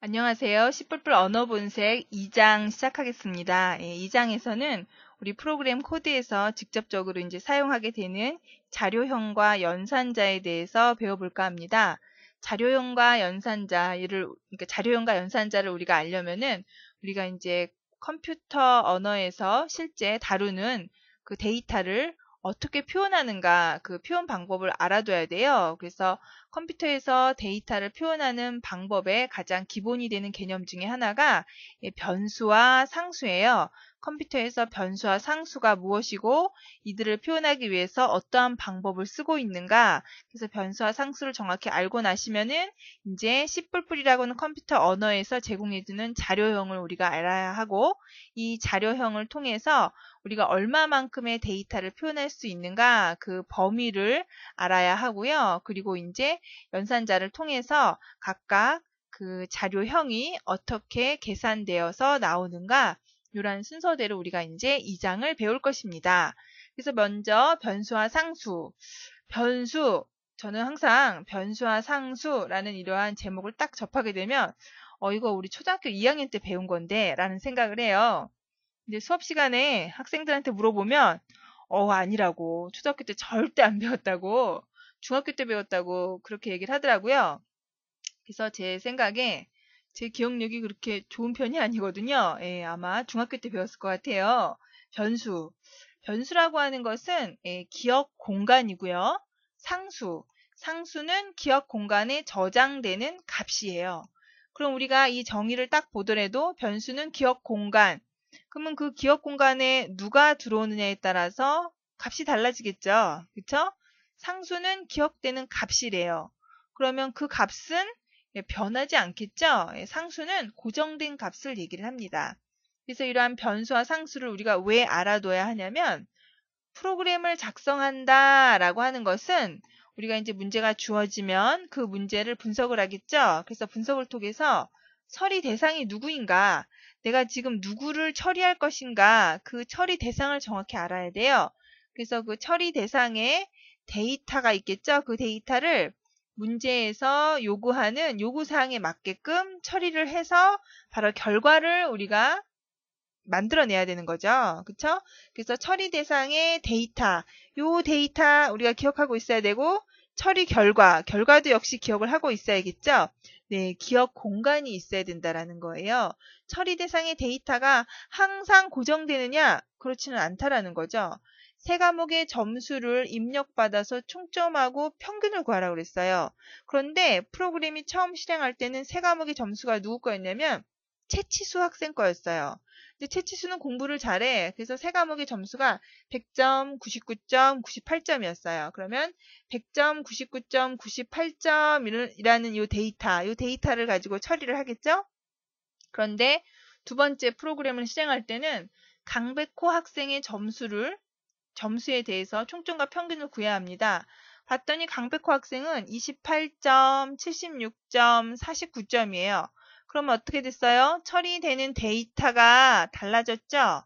안녕하세요. 씨뿔뿔 언어 분색 2장 시작하겠습니다. 예, 2장에서는 우리 프로그램 코드에서 직접적으로 이제 사용하게 되는 자료형과 연산자에 대해서 배워볼까 합니다. 자료형과 연산자를 그러니까 자료형과 연산자를 우리가 알려면은 우리가 이제 컴퓨터 언어에서 실제 다루는 그 데이터를 어떻게 표현하는가 그 표현 방법을 알아둬야 돼요. 그래서 컴퓨터에서 데이터를 표현하는 방법의 가장 기본이 되는 개념 중에 하나가 예, 변수와 상수예요. 컴퓨터에서 변수와 상수가 무엇이고 이들을 표현하기 위해서 어떠한 방법을 쓰고 있는가 그래서 변수와 상수를 정확히 알고 나시면은 이제 C++이라고 하는 컴퓨터 언어에서 제공해주는 자료형을 우리가 알아야 하고 이 자료형을 통해서 우리가 얼마만큼의 데이터를 표현할 수 있는가 그 범위를 알아야 하고요. 그리고 이제 연산자를 통해서 각각 그 자료형이 어떻게 계산되어서 나오는가 이런 순서대로 우리가 이제 이장을 배울 것입니다. 그래서 먼저 변수와 상수. 변수. 저는 항상 변수와 상수라는 이러한 제목을 딱 접하게 되면 어 이거 우리 초등학교 2학년 때 배운 건데라는 생각을 해요. 근데 수업 시간에 학생들한테 물어보면 어 아니라고 초등학교 때 절대 안 배웠다고 중학교 때 배웠다고 그렇게 얘기를 하더라고요. 그래서 제 생각에 제 기억력이 그렇게 좋은 편이 아니거든요. 예, 아마 중학교 때 배웠을 것 같아요. 변수. 변수라고 하는 것은 예, 기억 공간이고요. 상수. 상수는 기억 공간에 저장되는 값이에요. 그럼 우리가 이 정의를 딱 보더라도 변수는 기억 공간. 그러면 그 기억 공간에 누가 들어오느냐에 따라서 값이 달라지겠죠. 그쵸? 상수는 기억되는 값이래요. 그러면 그 값은 예, 변하지 않겠죠? 예, 상수는 고정된 값을 얘기를 합니다. 그래서 이러한 변수와 상수를 우리가 왜 알아둬야 하냐면 프로그램을 작성한다라고 하는 것은 우리가 이제 문제가 주어지면 그 문제를 분석을 하겠죠. 그래서 분석을 통해서 처리 대상이 누구인가, 내가 지금 누구를 처리할 것인가, 그 처리 대상을 정확히 알아야 돼요. 그래서 그 처리 대상에 데이터가 있겠죠. 그 데이터를 문제에서 요구하는 요구사항에 맞게끔 처리를 해서 바로 결과를 우리가 만들어내야 되는 거죠. 그쵸? 그래서 처리 대상의 데이터, 요 데이터 우리가 기억하고 있어야 되고, 처리 결과, 결과도 역시 기억을 하고 있어야겠죠? 네, 기억 공간이 있어야 된다라는 거예요. 처리 대상의 데이터가 항상 고정되느냐? 그렇지는 않다라는 거죠. 세 과목의 점수를 입력받아서 총점하고 평균을 구하라고 그랬어요. 그런데 프로그램이 처음 실행할 때는 세 과목의 점수가 누구 거였냐면 채치수 학생 거였어요. 근데 채치수는 공부를 잘해. 그래서 세 과목의 점수가 100점, 99점, 98점이었어요. 그러면 100점, 99점, 98점이라는 이 데이터, 이 데이터를 가지고 처리를 하겠죠? 그런데 두 번째 프로그램을 실행할 때는 강백호 학생의 점수를 점수에 대해서 총점과 평균을 구해야 합니다. 봤더니 강백호 학생은 28점, 76점, 49점이에요. 그럼 어떻게 됐어요? 처리되는 데이터가 달라졌죠?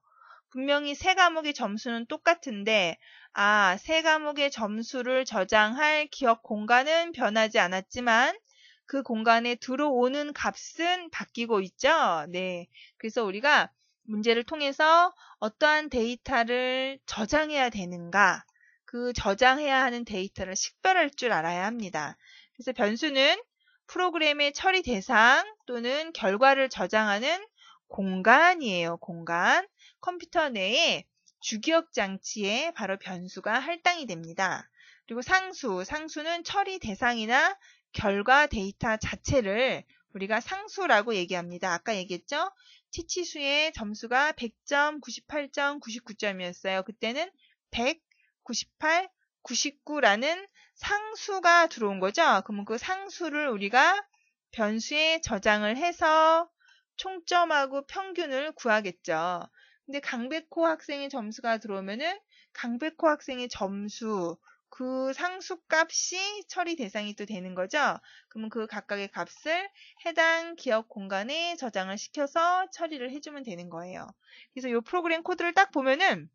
분명히 세 과목의 점수는 똑같은데, 아, 세 과목의 점수를 저장할 기억 공간은 변하지 않았지만, 그 공간에 들어오는 값은 바뀌고 있죠? 네. 그래서 우리가 문제를 통해서 어떠한 데이터를 저장해야 되는가, 그 저장해야 하는 데이터를 식별할 줄 알아야 합니다. 그래서 변수는 프로그램의 처리 대상 또는 결과를 저장하는 공간이에요. 공간. 컴퓨터 내에 주기억 장치에 바로 변수가 할당이 됩니다. 그리고 상수. 상수는 처리 대상이나 결과 데이터 자체를 우리가 상수라고 얘기합니다. 아까 얘기했죠? 치치수의 점수가 100점, 98점, 99점이었어요. 그때는 100, 98, 99라는 상수가 들어온 거죠. 그러면 그 상수를 우리가 변수에 저장을 해서 총점하고 평균을 구하겠죠. 근데 강백호 학생의 점수가 들어오면은 강백호 학생의 점수 그 상수값이 처리 대상이 또 되는 거죠. 그러면 그 각각의 값을 해당 기억 공간에 저장을 시켜서 처리를 해주면 되는 거예요. 그래서 이 프로그램 코드를 딱 보면은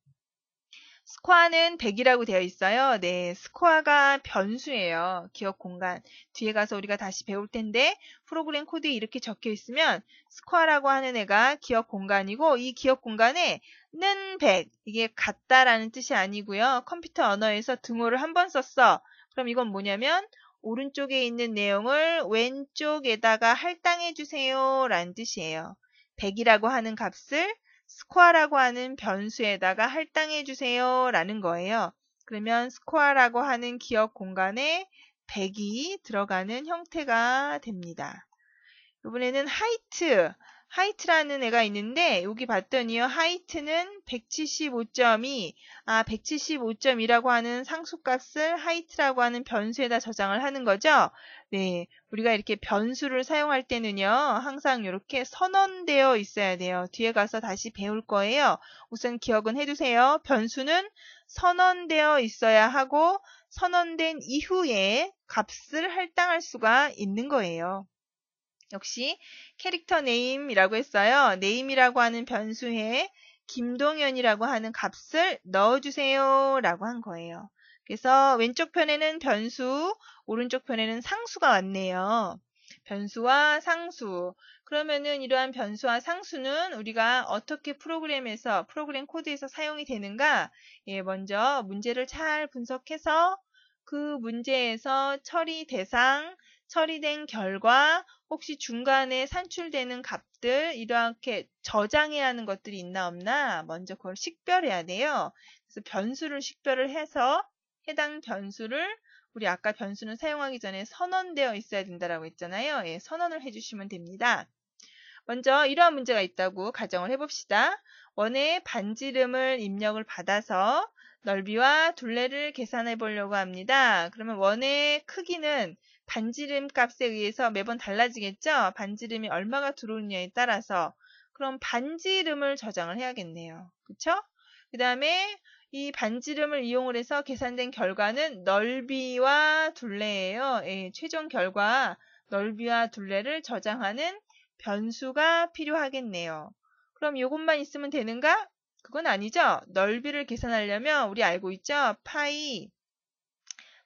스코어는 100이라고 되어 있어요. 네, 스코어가 변수예요. 기억 공간. 뒤에 가서 우리가 다시 배울 텐데 프로그램 코드에 이렇게 적혀 있으면 스코어라고 하는 애가 기억 공간이고 이 기억 공간에 는 100, 이게 같다라는 뜻이 아니고요. 컴퓨터 언어에서 등호를 한번 썼어. 그럼 이건 뭐냐면 오른쪽에 있는 내용을 왼쪽에다가 할당해 주세요 라는 뜻이에요. 100이라고 하는 값을 스코어라고 하는 변수에다가 할당해 주세요 라는 거예요. 그러면 스코어라고 하는 기억 공간에 100이 들어가는 형태가 됩니다. 이번에는 하이트 하이트라는 애가 있는데 여기 봤더니요. 하이트는 175.2, 아 175.2라고 하는 상수값을 하이트라고 하는 변수에다 저장을 하는 거죠. 네, 우리가 이렇게 변수를 사용할 때는요. 항상 이렇게 선언되어 있어야 돼요. 뒤에 가서 다시 배울 거예요. 우선 기억은 해두세요. 변수는 선언되어 있어야 하고 선언된 이후에 값을 할당할 수가 있는 거예요. 역시 캐릭터 네임이라고 했어요. 네임이라고 하는 변수에 김동현이라고 하는 값을 넣어주세요 라고 한 거예요. 그래서 왼쪽 편에는 변수, 오른쪽 편에는 상수가 왔네요. 변수와 상수. 그러면은 이러한 변수와 상수는 우리가 어떻게 프로그램에서, 프로그램 코드에서 사용이 되는가? 예, 먼저 문제를 잘 분석해서 그 문제에서 처리 대상, 처리된 결과 혹시 중간에 산출되는 값들 이렇게 저장해야 하는 것들이 있나 없나 먼저 그걸 식별해야 돼요. 그래서 변수를 식별을 해서 해당 변수를 우리 아까 변수는 사용하기 전에 선언되어 있어야 된다라고 했잖아요. 예, 선언을 해주시면 됩니다. 먼저 이러한 문제가 있다고 가정을 해봅시다. 원의 반지름을 입력을 받아서 넓이와 둘레를 계산해 보려고 합니다. 그러면 원의 크기는 반지름 값에 의해서 매번 달라지겠죠? 반지름이 얼마가 들어오느냐에 따라서 그럼 반지름을 저장을 해야겠네요. 그쵸? 그 다음에 이 반지름을 이용을 해서 계산된 결과는 넓이와 둘레예요. 예, 최종 결과 넓이와 둘레를 저장하는 변수가 필요하겠네요. 그럼 이것만 있으면 되는가? 그건 아니죠. 넓이를 계산하려면 우리 알고 있죠? 파이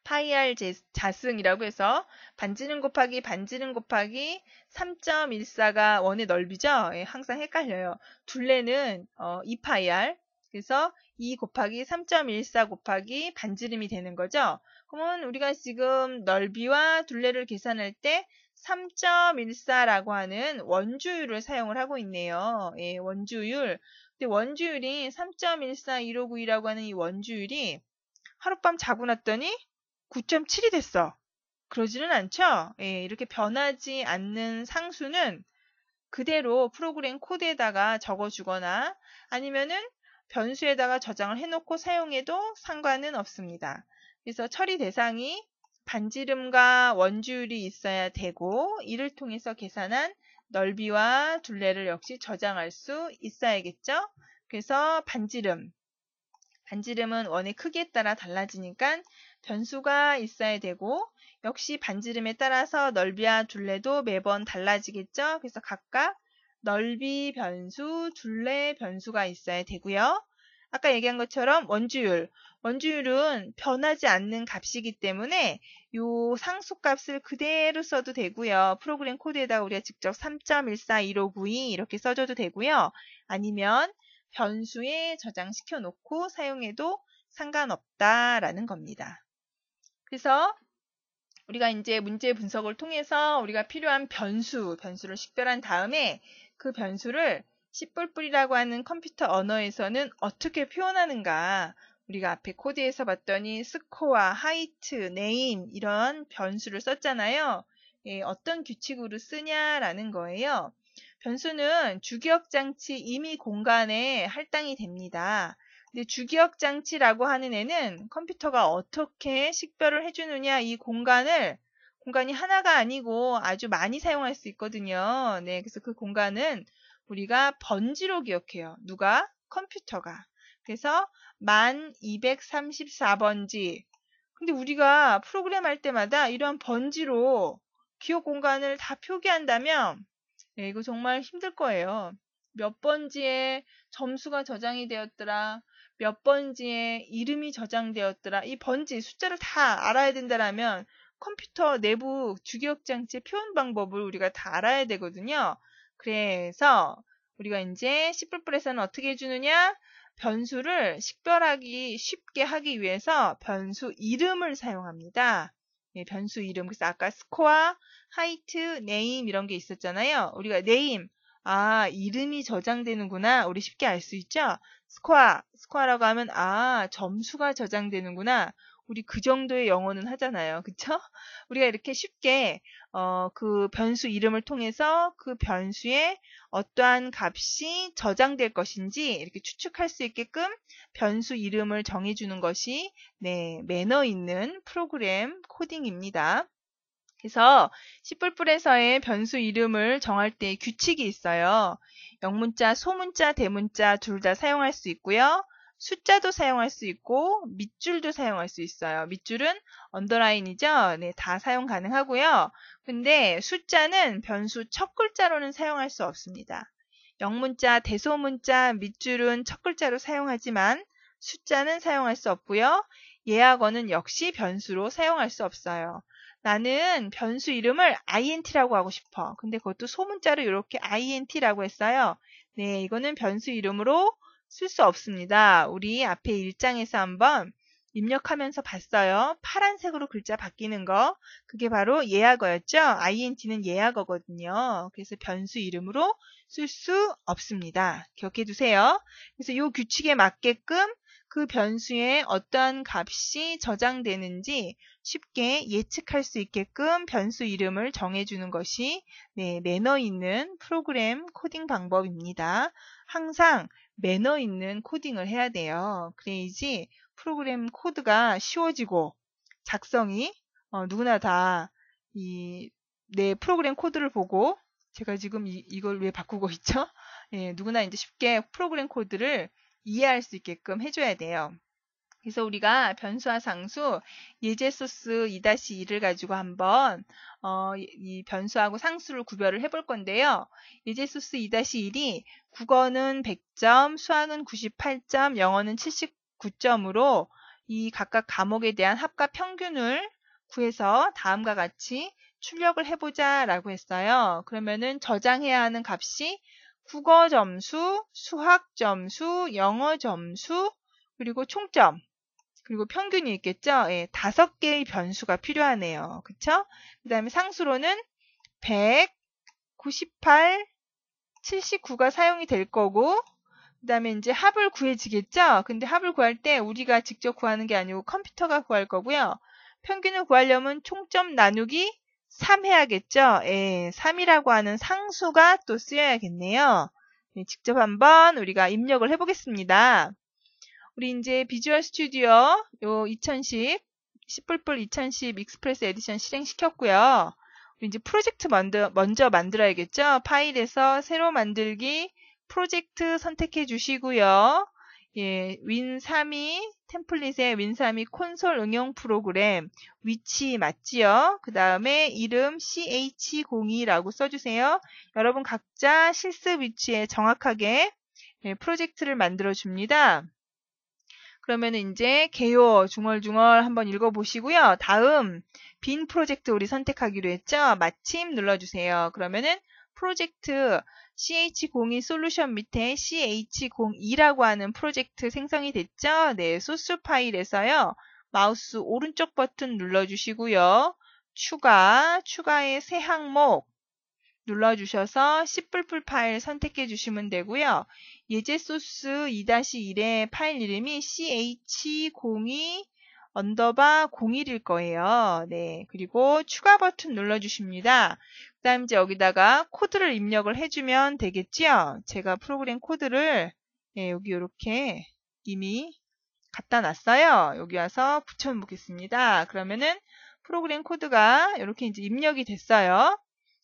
파이알 자승이라고 해서 반지름 곱하기 반지름 곱하기 3.14가 원의 넓이죠. 예, 항상 헷갈려요. 둘레는 어, 2파이알 그래서 2 곱하기 3.14 곱하기 반지름이 되는 거죠. 그러면 우리가 지금 넓이와 둘레를 계산할 때 3.14라고 하는 원주율을 사용을 하고 있네요. 예, 원주율. 근데 원주율이 3.14159이라고 하는 이 원주율이 하룻밤 자고 났더니 9.7이 됐어. 그러지는 않죠? 예, 이렇게 변하지 않는 상수는 그대로 프로그램 코드에다가 적어주거나 아니면은 변수에다가 저장을 해놓고 사용해도 상관은 없습니다. 그래서 처리 대상이 반지름과 원주율이 있어야 되고 이를 통해서 계산한 넓이와 둘레를 역시 저장할 수 있어야겠죠. 그래서 반지름, 반지름은 원의 크기에 따라 달라지니까 변수가 있어야 되고 역시 반지름에 따라서 넓이와 둘레도 매번 달라지겠죠. 그래서 각각 넓이 변수, 둘레 변수가 있어야 되고요. 아까 얘기한 것처럼 원주율. 원주율은 변하지 않는 값이기 때문에 이 상수값을 그대로 써도 되고요. 프로그램 코드에다 우리가 직접 3.141592 이렇게 써줘도 되고요. 아니면 변수에 저장시켜 놓고 사용해도 상관없다라는 겁니다. 그래서 우리가 이제 문제 분석을 통해서 우리가 필요한 변수, 변수를 식별한 다음에 그 변수를 씨뿔뿔이라고 하는 컴퓨터 언어에서는 어떻게 표현하는가 우리가 앞에 코드에서 봤더니 스코어, 하이트, 네임 이런 변수를 썼잖아요. 예, 어떤 규칙으로 쓰냐라는 거예요. 변수는 주기억 장치 이미 공간에 할당이 됩니다. 근데 주기억 장치라고 하는 애는 컴퓨터가 어떻게 식별을 해주느냐 이 공간을 공간이 하나가 아니고 아주 많이 사용할 수 있거든요. 네, 그래서 그 공간은 우리가 번지로 기억해요. 누가? 컴퓨터가. 그래서 만 234번지. 근데 우리가 프로그램 할 때마다 이러한 번지로 기억 공간을 다 표기한다면 네, 이거 정말 힘들 거예요. 몇 번지에 점수가 저장이 되었더라. 몇 번지에 이름이 저장되었더라. 이 번지 숫자를 다 알아야 된다라면 컴퓨터 내부 주기억장치의 표현 방법을 우리가 다 알아야 되거든요. 그래서 우리가 이제 C++에서는 어떻게 해주느냐? 변수를 식별하기 쉽게 하기 위해서 변수 이름을 사용합니다. 예, 변수 이름. 그래서 아까 스코어, 하이트, 네임 이런 게 있었잖아요. 우리가 네임, 아 이름이 저장되는구나. 우리 쉽게 알 수 있죠? 스코어, 스코어라고 하면 아, 점수가 저장되는구나. 우리 그 정도의 영어는 하잖아요. 그쵸? 우리가 이렇게 쉽게, 어, 그 변수 이름을 통해서 그 변수에 어떠한 값이 저장될 것인지 이렇게 추측할 수 있게끔 변수 이름을 정해주는 것이, 네, 매너 있는 프로그램 코딩입니다. 그래서 씨뿔뿔에서의 변수 이름을 정할 때 규칙이 있어요. 영문자, 소문자, 대문자 둘 다 사용할 수 있고요. 숫자도 사용할 수 있고 밑줄도 사용할 수 있어요. 밑줄은 언더라인이죠. 네, 다 사용 가능하고요. 근데 숫자는 변수 첫 글자로는 사용할 수 없습니다. 영문자, 대소문자, 밑줄은 첫 글자로 사용하지만 숫자는 사용할 수 없고요. 예약어는 역시 변수로 사용할 수 없어요. 나는 변수 이름을 int라고 하고 싶어. 근데 그것도 소문자로 이렇게 int라고 했어요. 네, 이거는 변수 이름으로 쓸 수 없습니다. 우리 앞에 일장에서 한번 입력하면서 봤어요. 파란색으로 글자 바뀌는 거. 그게 바로 예약어였죠. int는 예약어거든요. 그래서 변수 이름으로 쓸 수 없습니다. 기억해 두세요. 그래서 이 규칙에 맞게끔 그 변수에 어떠한 값이 저장되는지 쉽게 예측할 수 있게끔 변수 이름을 정해주는 것이 네, 매너 있는 프로그램 코딩 방법입니다. 항상 매너 있는 코딩을 해야 돼요. 그래야지 프로그램 코드가 쉬워지고 작성이 어, 누구나 다 이 내 프로그램 코드를 보고 제가 지금 이, 이걸 왜 바꾸고 있죠? 예, 누구나 이제 쉽게 프로그램 코드를 이해할 수 있게끔 해줘야 돼요. 그래서 우리가 변수와 상수 예제 소스 2-2를 가지고 한번 어, 이 변수하고 상수를 구별을 해볼 건데요. 예제 소스 2-1이 국어는 100점, 수학은 98점, 영어는 79점으로 이 각각 과목에 대한 합과 평균을 구해서 다음과 같이 출력을 해보자 라고 했어요. 그러면은 저장해야 하는 값이 국어 점수, 수학 점수, 영어 점수, 그리고 총점, 그리고 평균이 있겠죠? 예, 다섯 개의 변수가 필요하네요. 그쵸? 그 다음에 상수로는 100, 98, 79가 사용이 될 거고, 그 다음에 이제 합을 구해지겠죠? 근데 합을 구할 때 우리가 직접 구하는 게 아니고 컴퓨터가 구할 거고요. 평균을 구하려면 총점 나누기 3 해야겠죠? 예, 3이라고 하는 상수가 또 쓰여야겠네요. 예, 직접 한번 우리가 입력을 해보겠습니다. 우리 이제 비주얼 스튜디오 요 2010, 10불불 2010 익스프레스 에디션 실행시켰고요. 우리 이제 프로젝트 먼저, 먼저 만들어야겠죠? 파일에서 새로 만들기 프로젝트 선택해 주시고요. 예, 윈3이 템플릿의 윈3이 콘솔 응용 프로그램 위치 맞지요? 그 다음에 이름 ch02라고 써주세요. 여러분 각자 실습 위치에 정확하게 예, 프로젝트를 만들어 줍니다. 그러면 이제 개요 중얼중얼 한번 읽어보시고요. 다음 빈 프로젝트 우리 선택하기로 했죠? 마침 눌러주세요. 그러면은 프로젝트 CH02 솔루션 밑에 CH02라고 하는 프로젝트 생성이 됐죠? 네, 소스 파일에서요. 마우스 오른쪽 버튼 눌러주시고요. 추가, 추가의 새 항목 눌러주셔서 씨뿔뿔 파일 선택해 주시면 되고요. 예제 소스 2-1의 파일 이름이 ch02 언더바 01일 거예요. 네. 그리고 추가 버튼 눌러주십니다. 그 다음 이제 여기다가 코드를 입력을 해주면 되겠지요. 제가 프로그램 코드를 예, 여기 이렇게 이미 갖다 놨어요. 여기 와서 붙여놓겠습니다. 그러면은 프로그램 코드가 이렇게 이제 입력이 됐어요.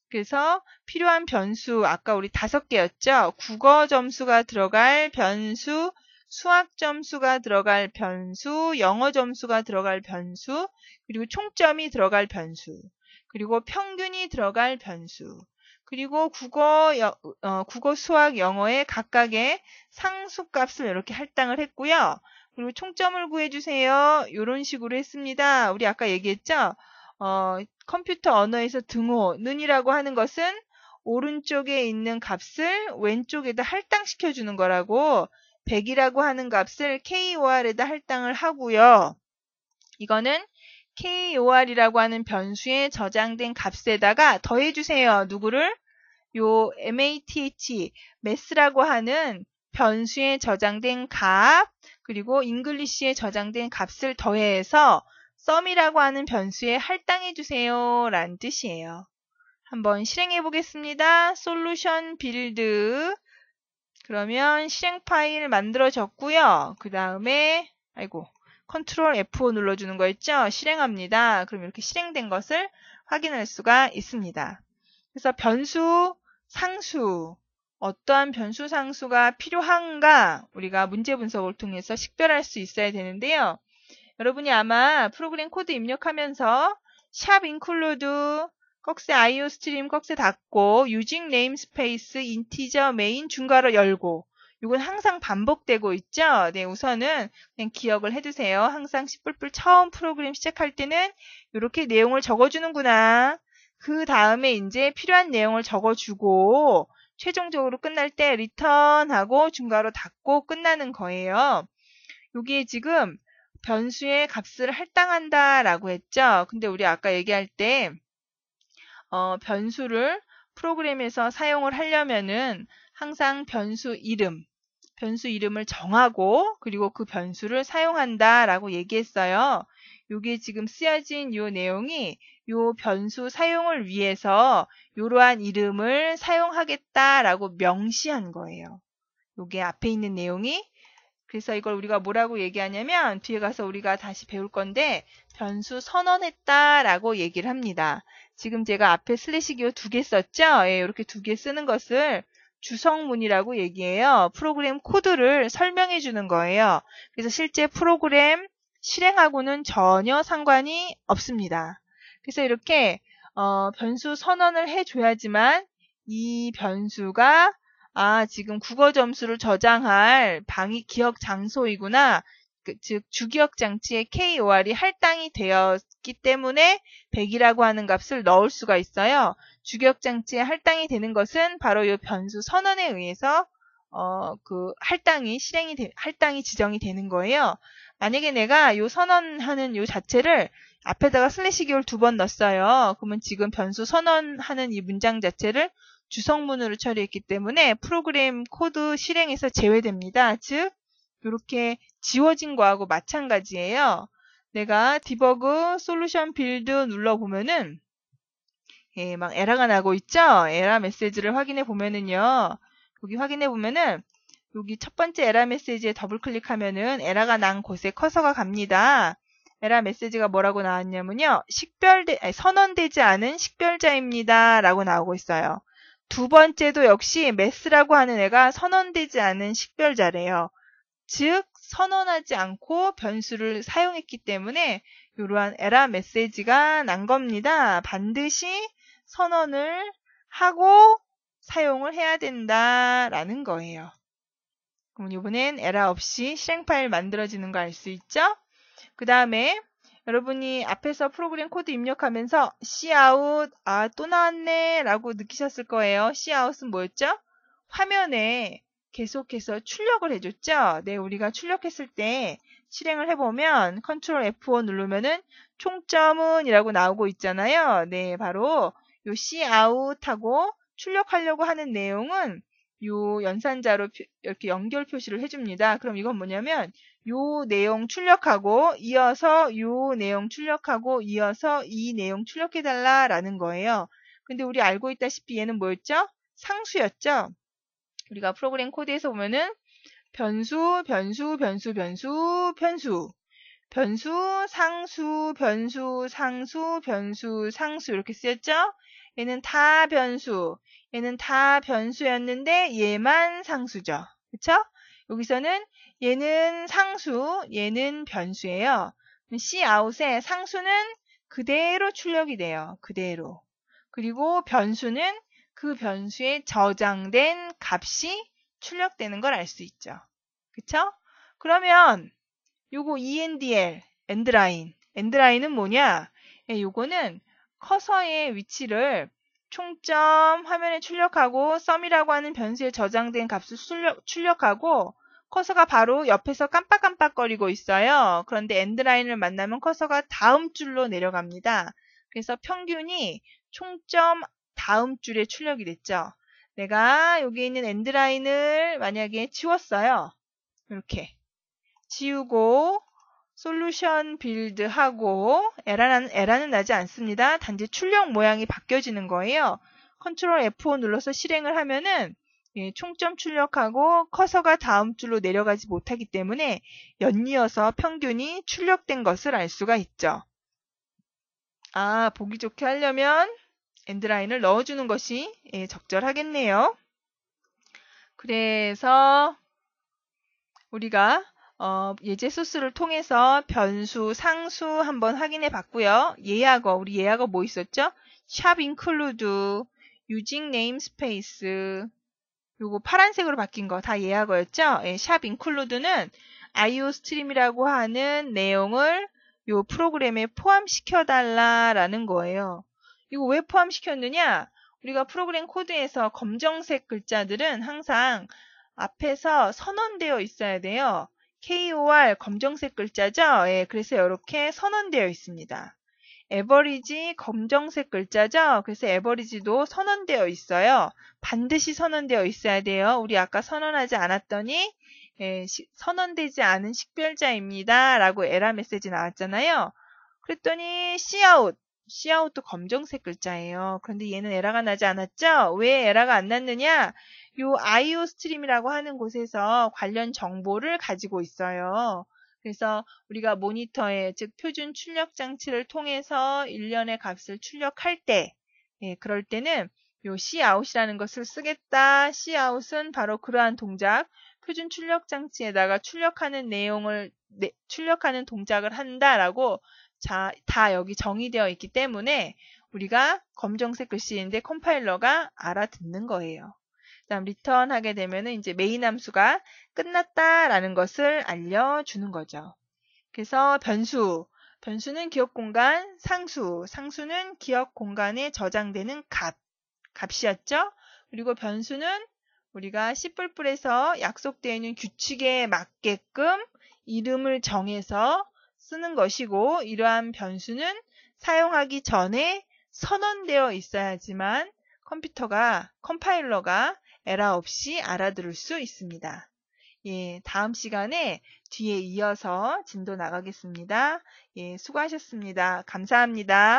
그래서 필요한 변수 아까 우리 다섯 개였죠. 국어 점수가 들어갈 변수, 수학 점수가 들어갈 변수, 영어 점수가 들어갈 변수, 그리고 총점이 들어갈 변수. 그리고 평균이 들어갈 변수, 그리고 국어, 어, 국어, 수학, 영어의 각각의 상수값을 이렇게 할당을 했고요. 그리고 총점을 구해주세요. 이런 식으로 했습니다. 우리 아까 얘기했죠? 어, 컴퓨터 언어에서 등호, 는이라고 하는 것은 오른쪽에 있는 값을 왼쪽에다 할당시켜 주는 거라고 100이라고 하는 값을 KOR에다 할당을 하고요. 이거는 KOR이라고 하는 변수에 저장된 값에다가 더해주세요. 누구를? 요 MATH, 매 s 라고 하는 변수에 저장된 값, 그리고 e n g l i s h 에 저장된 값을 더해서 s u m 이라고 하는 변수에 할당해주세요. 라는 뜻이에요. 한번 실행해 보겠습니다. solution build. 그러면 실행 파일 만들어졌고요. 그 다음에, 아이고, 컨트롤 F5 눌러주는 거 있죠? 실행합니다. 그럼 이렇게 실행된 것을 확인할 수가 있습니다. 그래서 변수 상수 어떠한 변수 상수가 필요한가 우리가 문제 분석을 통해서 식별할 수 있어야 되는데요. 여러분이 아마 프로그램 코드 입력하면서 샵 인클루드 꺽쇠 아이오 스트림 꺽쇠 닫고 유징 네임스페이스 인티저 메인 중괄호 열고 이건 항상 반복되고 있죠. 네, 우선은 그냥 기억을 해두세요. 항상 10불불 처음 프로그램 시작할 때는 이렇게 내용을 적어주는구나. 그 다음에 이제 필요한 내용을 적어주고 최종적으로 끝날 때 리턴하고 중괄호 닫고 끝나는 거예요. 여기에 지금 변수의 값을 할당한다라고 했죠. 근데 우리 아까 얘기할 때 어, 변수를 프로그램에서 사용을 하려면은 항상 변수 이름, 변수 이름을 정하고 그리고 그 변수를 사용한다라고 얘기했어요. 요게 지금 쓰여진 요 내용이 요 변수 사용을 위해서 이러한 이름을 사용하겠다라고 명시한 거예요. 요게 앞에 있는 내용이 그래서 이걸 우리가 뭐라고 얘기하냐면 뒤에 가서 우리가 다시 배울 건데 변수 선언했다라고 얘기를 합니다. 지금 제가 앞에 슬래시 기호 두 개 썼죠? 예, 이렇게 두 개 쓰는 것을 주성문이라고 얘기해요. 프로그램 코드를 설명해 주는 거예요. 그래서 실제 프로그램 실행하고는 전혀 상관이 없습니다. 그래서 이렇게 어, 변수 선언을 해줘야지만 이 변수가 아 지금 국어 점수를 저장할 방위 기억 장소이구나 그, 즉 주기억 장치의 KOR이 할당이 되었기 때문에 100이라고 하는 값을 넣을 수가 있어요. 주기억 장치에 할당이 되는 것은 바로 이 변수 선언에 의해서 어, 그 할당이 실행이 되, 할당이 지정이 되는 거예요. 만약에 내가 요 선언하는 요 자체를 앞에다가 슬래시 기호두번 넣었어요. 그러면 지금 변수 선언하는 이 문장 자체를 주성문으로 처리했기 때문에 프로그램 코드 실행에서 제외됩니다. 즉 이렇게 지워진 거하고 마찬가지예요. 내가 디버그 솔루션 빌드 눌러보면은 예, 막 에러가 나고 있죠? 에러 메시지를 확인해 보면은요. 여기 확인해 보면은 여기 첫 번째 에러 메시지에 더블 클릭하면은 에러가 난 곳에 커서가 갑니다. 에러 메시지가 뭐라고 나왔냐면요. 식별되, 아니, 선언되지 않은 식별자입니다. 라고 나오고 있어요. 두 번째도 역시 메스라고 하는 애가 선언되지 않은 식별자래요. 즉, 선언하지 않고 변수를 사용했기 때문에 이러한 에라 메시지가 난 겁니다. 반드시 선언을 하고 사용을 해야 된다라는 거예요. 그럼 이번엔 에라 없이 실행 파일 만들어지는 거 알 수 있죠? 그 다음에 여러분이 앞에서 프로그램 코드 입력하면서 cout 아또 나왔네 라고 느끼셨을 거예요. cout은 뭐였죠? 화면에 계속해서 출력을 해줬죠. 네, 우리가 출력했을 때 실행을 해보면 컨트롤 f 1 누르면은 총점은이라고 나오고 있잖아요. 네, 바로 요 cout하고 출력하려고 하는 내용은 요 연산자로 이렇게 연결 표시를 해줍니다. 그럼 이건 뭐냐면 요 내용 출력하고 이어서 요 내용 출력하고 이어서 이 내용 출력해달라라는 거예요. 근데 우리 알고 있다시피 얘는 뭐였죠? 상수였죠? 우리가 프로그램 코드에서 보면은 변수, 변수, 변수, 변수, 변수, 변수, 상수, 변수, 상수, 변수, 상수 이렇게 쓰였죠? 얘는 다 변수, 얘는 다 변수였는데 얘만 상수죠. 그쵸? 여기서는 얘는 상수, 얘는 변수예요. Cout에 상수는 그대로 출력이 돼요. 그대로. 그리고 변수는 그 변수에 저장된 값이 출력되는 걸 알 수 있죠. 그쵸? 그러면 요거 ENDL, endline, 드 n d l i n e 은 뭐냐? 예, 요거는 커서의 위치를 총점 화면에 출력하고 썸이라고 하는 변수에 저장된 값을 출력, 하고 커서가 바로 옆에서 깜빡깜빡거리고 있어요. 그런데 엔드라인을 만나면 커서가 다음 줄로 내려갑니다. 그래서 평균이 총점 다음 줄에 출력이 됐죠. 내가 여기 있는 엔드라인을 만약에 지웠어요. 이렇게 지우고 솔루션 빌드 하고 에라는, 에라는 나지 않습니다. 단지 출력 모양이 바뀌어지는 거예요. 컨트롤 F5 눌러서 실행을 하면은 예, 총점 출력하고 커서가 다음 줄로 내려가지 못하기 때문에 연이어서 평균이 출력된 것을 알 수가 있죠. 아, 보기 좋게 하려면 엔드라인을 넣어주는 것이 예, 적절하겠네요. 그래서 우리가 어, 예제 소스를 통해서 변수, 상수 한번 확인해 봤고요. 예약어, 우리 예약어 뭐 있었죠? 샵인 n c 드 유징 네임스페이스, n a m 요거 파란색으로 바뀐 거 다 예약어였죠? 예, 샵인 n c 드 u d e 는 IO 스트림이라고 하는 내용을 요 프로그램에 포함시켜 달라라는 거예요. 이거 왜 포함시켰느냐? 우리가 프로그램 코드에서 검정색 글자들은 항상 앞에서 선언되어 있어야 돼요. KOR 검정색 글자죠? 예, 그래서 이렇게 선언되어 있습니다. 에버리지 검정색 글자죠? 그래서 에버리지도 선언되어 있어요. 반드시 선언되어 있어야 돼요. 우리 아까 선언하지 않았더니 예, 선언되지 않은 식별자입니다. 라고 에라 메시지 나왔잖아요. 그랬더니 c 아웃 씨아웃도 검정색 글자예요. 그런데 얘는 에러가 나지 않았죠? 왜 에러가 안 났느냐? 요 IO 스트림이라고 하는 곳에서 관련 정보를 가지고 있어요. 그래서 우리가 모니터에 즉 표준 출력 장치를 통해서 일련의 값을 출력할 때 예, 그럴 때는 요 c o u 이라는 것을 쓰겠다. 씨아웃은 바로 그러한 동작 표준 출력 장치에다가 출력하는 내용을 네, 출력하는 동작을 한다라고 자, 다 여기 정의되어 있기 때문에 우리가 검정색 글씨인데 컴파일러가 알아듣는 거예요. 그다음 리턴 하게 되면은 이제 메인 함수가 끝났다라는 것을 알려주는 거죠. 그래서 변수 변수는 기억 공간, 상수, 상수는 기억 공간에 저장되는 값, 값이었죠. 그리고 변수는 우리가 C++에서 약속되어 있는 규칙에 맞게끔 이름을 정해서 쓰는 것이고 이러한 변수는 사용하기 전에 선언되어 있어야지만 컴퓨터가 컴파일러가 에러 없이 알아들을 수 있습니다. 예, 다음 시간에 뒤에 이어서 진도 나가겠습니다. 예, 수고하셨습니다. 감사합니다.